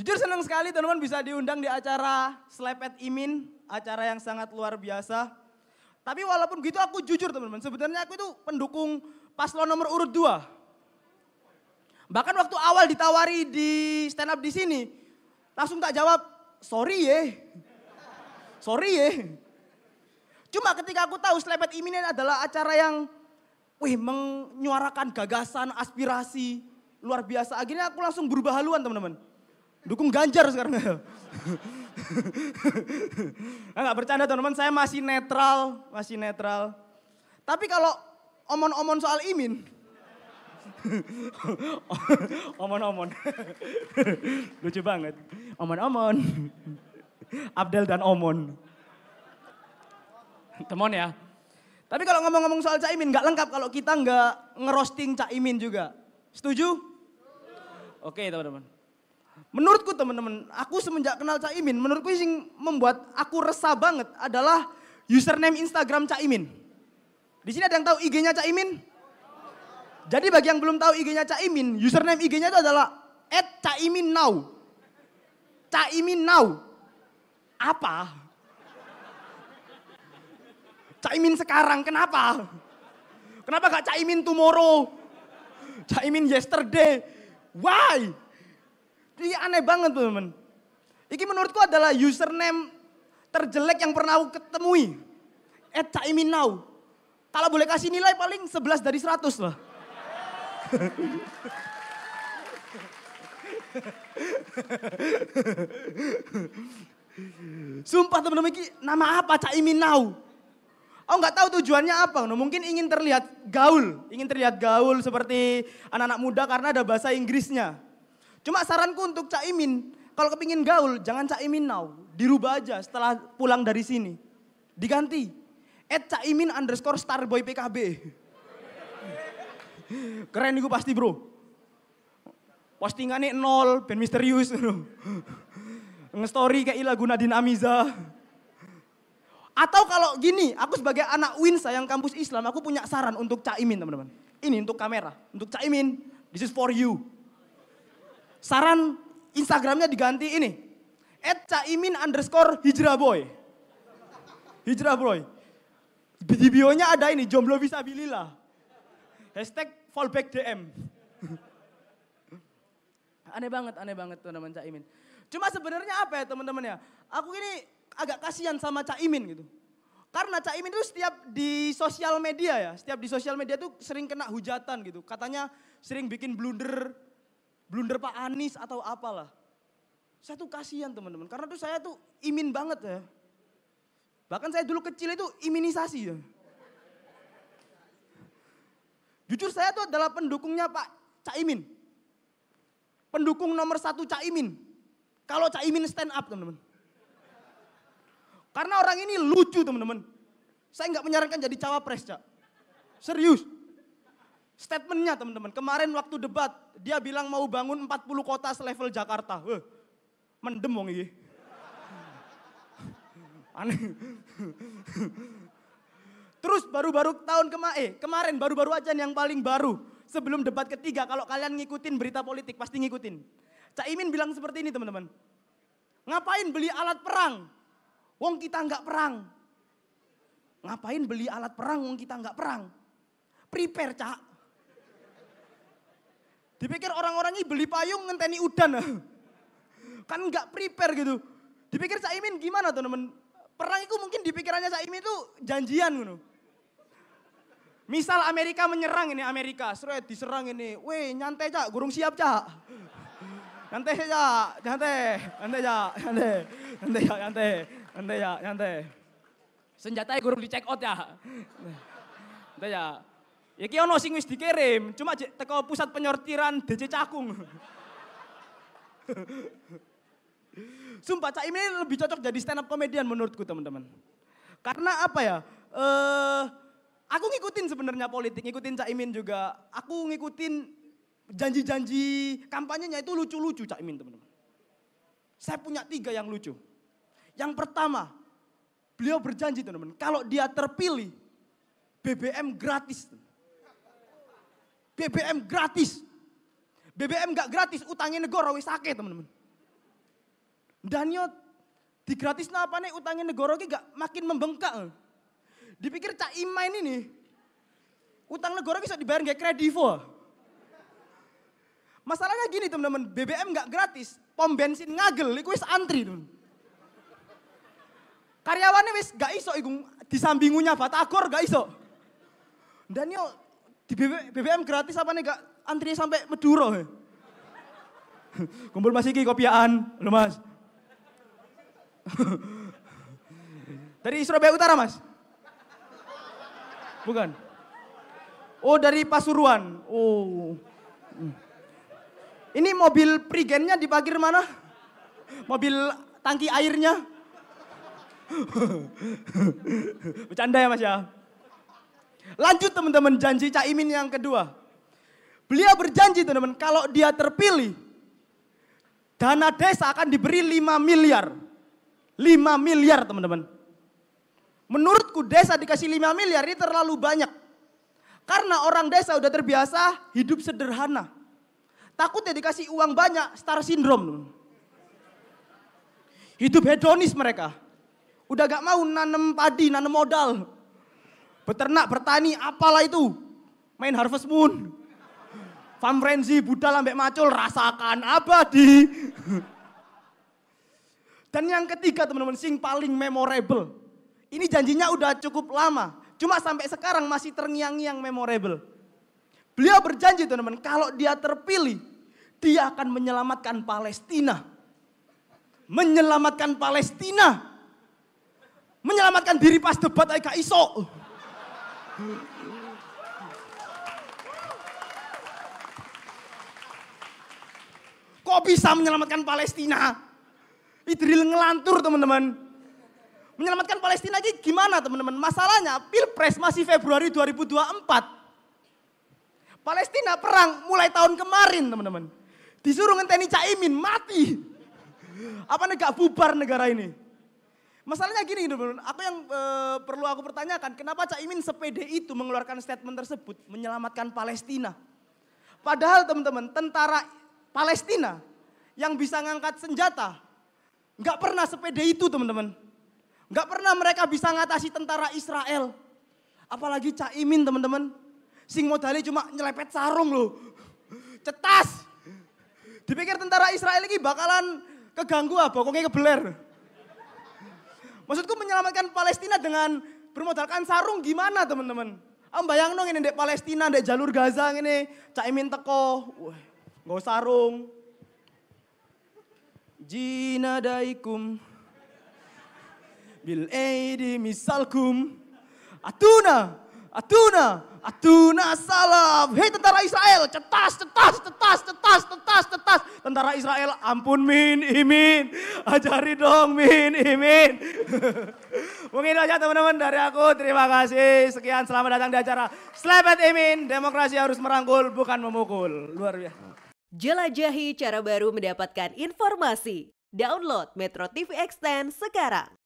Jujur senang sekali teman-teman bisa diundang di acara Slepet Imin, acara yang sangat luar biasa. Tapi walaupun gitu aku jujur teman-teman, sebenarnya aku itu pendukung paslon nomor urut dua Bahkan waktu awal ditawari di stand up di sini, langsung tak jawab, sorry ye, sorry ye. Cuma ketika aku tahu Slepet Imin adalah acara yang wih menyuarakan gagasan, aspirasi, luar biasa. Akhirnya aku langsung berubah haluan teman-teman Dukung Ganjar sekarang. Enggak bercanda teman-teman, saya masih netral, masih netral. Tapi kalau omon-omon soal Imin, omon-omon. Lucu banget. Omon-omon. Abdel dan Omon. Temon ya. Tapi kalau ngomong-ngomong soal Caimin, nggak lengkap kalau kita nggak ngerosting Caimin juga. Setuju? Oke teman-teman. Menurutku teman-teman, aku semenjak kenal Cak Imin, menurutku yang membuat aku resah banget adalah username Instagram Cak Imin. Di sini ada yang tahu IG-nya Cak Imin? Jadi bagi yang belum tahu IG-nya Cak Imin, username IG-nya itu adalah @caiminnow. Caimin now. Apa? Caimin sekarang kenapa? Kenapa gak Caimin tomorrow? Caimin yesterday. Why? Ini iya, aneh banget teman-teman. Ini menurutku adalah username terjelek yang pernah aku ketemui. At Caimin Kalau boleh kasih nilai paling 11 dari 100 lah. Sumpah teman-teman ini nama apa Caimin Now? Aku oh, nggak tahu tujuannya apa. No, mungkin ingin terlihat gaul, ingin terlihat gaul seperti anak-anak muda karena ada bahasa Inggrisnya. Cuma saranku untuk Cak Imin, kalau kepingin gaul, jangan Cak Imin now. Dirubah aja setelah pulang dari sini. Diganti. At Cak Imin underscore starboy PKB. Keren itu pasti bro. Postingannya nol, ben misterius. Nge-story kayak lagu Nadine Amiza. Atau kalau gini, aku sebagai anak Winsa yang kampus Islam, aku punya saran untuk Caimin teman-teman. Ini untuk kamera, untuk Caimin. This is for you. Saran Instagramnya diganti ini. At caimin underscore hijrah boy. Hijrah boy. Di bio-nya ada ini, jomblo bisa bililah. Hashtag fallback DM. aneh banget, aneh banget teman-teman caimin. Cuma sebenarnya apa ya teman-teman ya? Aku ini agak kasihan sama caimin gitu. Karena Caimin Imin itu setiap di sosial media ya, setiap di sosial media tuh sering kena hujatan gitu. Katanya sering bikin blunder, blunder Pak Anies atau apalah. Saya tuh kasihan teman-teman, karena tuh saya tuh imin banget ya. Bahkan saya dulu kecil itu iminisasi ya. Jujur saya tuh adalah pendukungnya Pak Caimin. Pendukung nomor satu Caimin. Kalau Caimin stand up teman-teman. Karena orang ini lucu teman-teman. Saya nggak menyarankan jadi cawapres, Cak. Serius statementnya teman-teman. Kemarin waktu debat, dia bilang mau bangun 40 kota selevel Jakarta. Huh, mendem wong ini. Aneh. Terus baru-baru tahun kema eh, kemarin baru-baru aja yang paling baru sebelum debat ketiga kalau kalian ngikutin berita politik pasti ngikutin. Caimin bilang seperti ini teman-teman. Ngapain beli alat perang? Wong kita nggak perang. Ngapain beli alat perang wong kita nggak perang? Prepare cak. Dipikir orang-orang ini beli payung ngenteni udan. Kan nggak prepare gitu. Dipikir Saimin gimana tuh, teman Perang itu mungkin dipikirannya Saimin itu janjian gitu. Misal Amerika menyerang ini Amerika, seret diserang ini. Weh, nyantai cak, gurung siap cak. Nyantai cak, nyantai, nyantai cak, nyantai, nyantai cak, nyantai, nyantai nyantai, nyantai. Senjatanya gurung dicek out ya. Nyantai cak. Ya ki ono sing wis dikirim, cuma teko pusat penyortiran DC Cakung. Sumpah Cak ini lebih cocok jadi stand up komedian menurutku teman-teman. Karena apa ya? Eh aku ngikutin sebenarnya politik, ngikutin Cak Imin juga. Aku ngikutin janji-janji kampanyenya itu lucu-lucu Cak Imin teman-teman. Saya punya tiga yang lucu. Yang pertama, beliau berjanji teman-teman, kalau dia terpilih BBM gratis. Teman. BBM gratis. BBM gak gratis, utangnya negara wis sakit teman-teman. Daniel di gratis apa nih utangnya negara ini gak makin membengkak. Eh. Dipikir cak imain ini nih, utang negara bisa dibayar gak kredit eh. Masalahnya gini teman-teman, BBM gak gratis, pom bensin ngagel, itu wis antri teman. Karyawannya wis gak iso iku disambingunya batagor gak iso. Daniel di BBM gratis apa nih gak antri sampai Meduro he. Kumpul masih kopiaan, lo mas. dari Surabaya Utara mas? Bukan. Oh dari Pasuruan. Oh. Ini mobil prigennya di parkir mana? Mobil tangki airnya? Bercanda ya mas ya. Lanjut teman-teman janji Caimin yang kedua. Beliau berjanji teman-teman kalau dia terpilih dana desa akan diberi 5 miliar. 5 miliar teman-teman. Menurutku desa dikasih 5 miliar ini terlalu banyak. Karena orang desa udah terbiasa hidup sederhana. Takutnya dikasih uang banyak, star syndrome. Hidup hedonis mereka. Udah gak mau nanem padi, nanem modal beternak, bertani, apalah itu. Main Harvest Moon. Farm Frenzy, Buddha lambek macul, rasakan abadi. Dan yang ketiga teman-teman, sing paling memorable. Ini janjinya udah cukup lama. Cuma sampai sekarang masih terngiang-ngiang memorable. Beliau berjanji teman-teman, kalau dia terpilih, dia akan menyelamatkan Palestina. Menyelamatkan Palestina. Menyelamatkan diri pas debat Aika Iso. Kok bisa menyelamatkan Palestina? Idril ngelantur teman-teman. Menyelamatkan Palestina aja gimana teman-teman? Masalahnya Pilpres masih Februari 2024. Palestina perang mulai tahun kemarin teman-teman. Disuruh ngenteni Caimin mati. Apa negak bubar negara ini? Masalahnya gini, aku yang e, perlu aku pertanyakan, kenapa Cak Imin sepede itu mengeluarkan statement tersebut menyelamatkan Palestina? Padahal teman-teman, tentara Palestina yang bisa ngangkat senjata, nggak pernah sepede itu teman-teman. Nggak pernah mereka bisa ngatasi tentara Israel. Apalagi Cak Imin teman-teman, sing modalnya cuma nyelepet sarung loh. Cetas! Dipikir tentara Israel ini bakalan keganggu apa, Kok koknya kebeler. Maksudku menyelamatkan Palestina dengan bermodalkan sarung gimana teman-teman? Am bayang dong ini dek Palestina, dek jalur Gaza ini, caimin teko, wah, nggak sarung. Jinadaikum bil aidi misalkum atuna Atuna, Atuna salam. Hei tentara Israel, cetas, cetas, cetas, cetas, cetas, cetas. Tentara Israel, ampun min, imin. Ajari dong min, imin. Mungkin aja teman-teman dari aku, terima kasih. Sekian selamat datang di acara Selamat Imin. Demokrasi harus merangkul, bukan memukul. Luar biasa. Jelajahi cara baru mendapatkan informasi. Download Metro TV Extend sekarang.